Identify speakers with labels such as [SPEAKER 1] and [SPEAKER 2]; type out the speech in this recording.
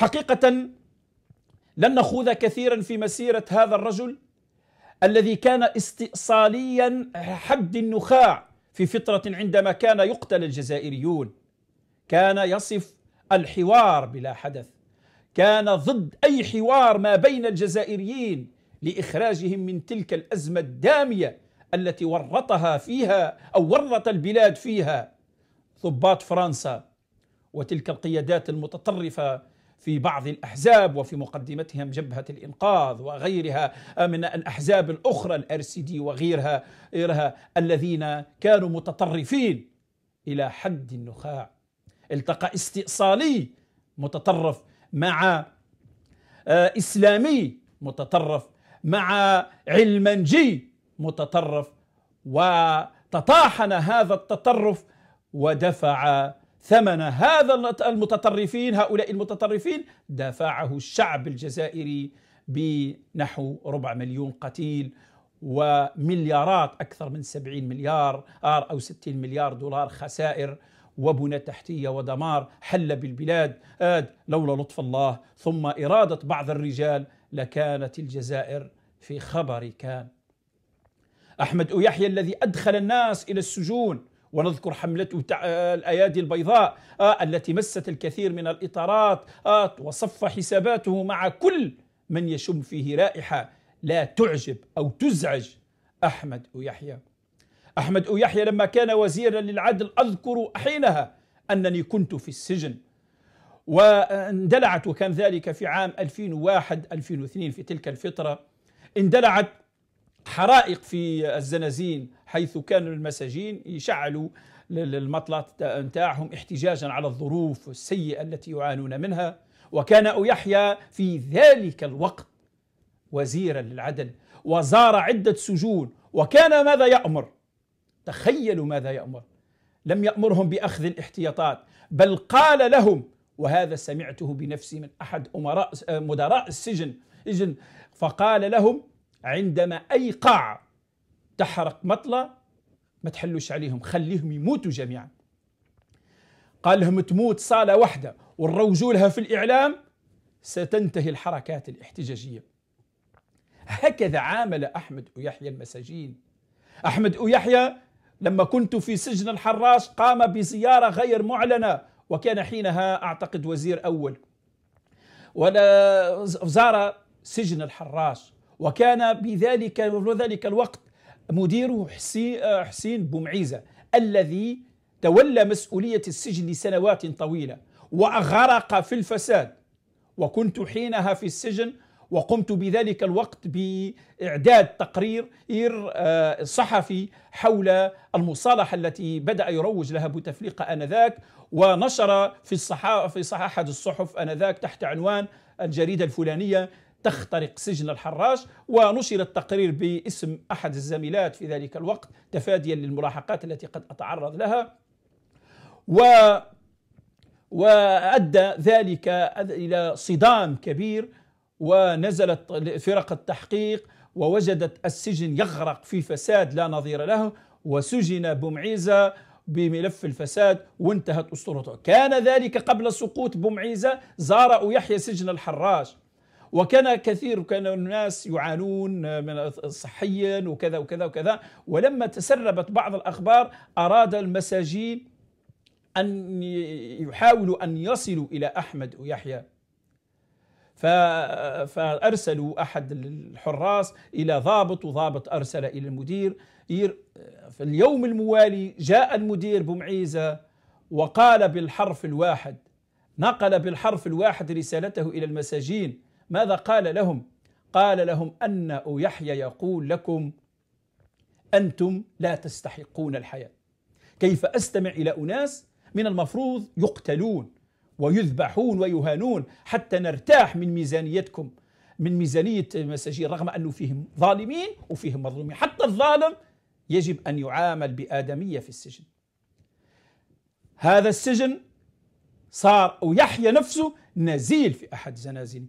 [SPEAKER 1] حقيقة لن نخوض كثيرا في مسيرة هذا الرجل الذي كان استئصاليا حد النخاع في فترة عندما كان يقتل الجزائريون كان يصف الحوار بلا حدث كان ضد أي حوار ما بين الجزائريين لإخراجهم من تلك الأزمة الدامية التي ورطها فيها أو ورط البلاد فيها ضباط فرنسا وتلك القيادات المتطرفة في بعض الأحزاب وفي مقدمتهم جبهة الإنقاذ وغيرها من الأحزاب الأخرى الأرسيدي دي وغيرها غيرها الذين كانوا متطرفين إلى حد النخاع التقى استئصالي متطرف مع آه، إسلامي متطرف مع علمنجي متطرف وتطاحن هذا التطرف ودفع ثمن هذا المتطرفين هؤلاء المتطرفين دفعه الشعب الجزائري بنحو ربع مليون قتيل ومليارات أكثر من 70 مليار أو 60 مليار دولار خسائر وبنى تحتية ودمار حل بالبلاد آد لولا لطف الله ثم إرادة بعض الرجال لكانت الجزائر في خبر كان أحمد يحيى الذي أدخل الناس إلى السجون ونذكر حملة آه، الأيادي البيضاء آه، التي مست الكثير من الإطارات آه، وصف حساباته مع كل من يشم فيه رائحة لا تعجب أو تزعج أحمد أويحيى أحمد أويحيى لما كان وزيرا للعدل أذكر حينها أنني كنت في السجن واندلعت وكان ذلك في عام 2001 2002 في تلك الفترة اندلعت حرائق في الزنازين حيث كانوا المساجين يشعلوا المطلات نتاعهم احتجاجا على الظروف السيئة التي يعانون منها وكان يحيى في ذلك الوقت وزيرا للعدل وزار عدة سجون وكان ماذا يأمر تخيلوا ماذا يأمر لم يأمرهم بأخذ الاحتياطات بل قال لهم وهذا سمعته بنفسي من أحد أمراء مدراء السجن فقال لهم عندما أي قاع تحرق مطلة ما تحلوش عليهم خليهم يموتوا جميعا قال لهم تموت صالة واحدة ونروجوا لها في الإعلام ستنتهي الحركات الاحتجاجية هكذا عامل أحمد ويحيى المساجين أحمد ويحيى لما كنت في سجن الحراش قام بزيارة غير معلنة وكان حينها أعتقد وزير أول ولا زار سجن الحراش وكان بذلك ذلك الوقت مديره حسين, آه، حسين بومعيزة الذي تولى مسؤولية السجن لسنوات طويلة وأغرق في الفساد وكنت حينها في السجن وقمت بذلك الوقت بإعداد تقرير آه، صحفي حول المصالحة التي بدأ يروج لها بوتفليقة آنذاك ونشر في الصحافة في أحد الصحف آنذاك تحت عنوان الجريدة الفلانية تخترق سجن الحراش ونشر التقرير باسم أحد الزميلات في ذلك الوقت تفاديا للملاحقات التي قد أتعرض لها و وأدى ذلك إلى صدام كبير ونزلت فرق التحقيق ووجدت السجن يغرق في فساد لا نظير له وسجن بومعيزة بملف الفساد وانتهت أسطورته كان ذلك قبل سقوط بومعيزة زار يحيى سجن الحراش وكان كثير كان الناس يعانون من صحيا وكذا وكذا وكذا ولما تسربت بعض الأخبار أراد المساجين أن يحاولوا أن يصلوا إلى أحمد ويحيى فأرسلوا أحد الحراس إلى ضابط وضابط أرسل إلى المدير في اليوم الموالي جاء المدير بمعيزة وقال بالحرف الواحد نقل بالحرف الواحد رسالته إلى المساجين ماذا قال لهم قال لهم أن يحيى يقول لكم أنتم لا تستحقون الحياة كيف أستمع إلى أناس من المفروض يقتلون ويذبحون ويهانون حتى نرتاح من ميزانيتكم من ميزانية المساجين رغم أنه فيهم ظالمين وفيهم مظلومين حتى الظالم يجب أن يعامل بآدمية في السجن هذا السجن صار ويحيى نفسه نزيل في أحد زنازين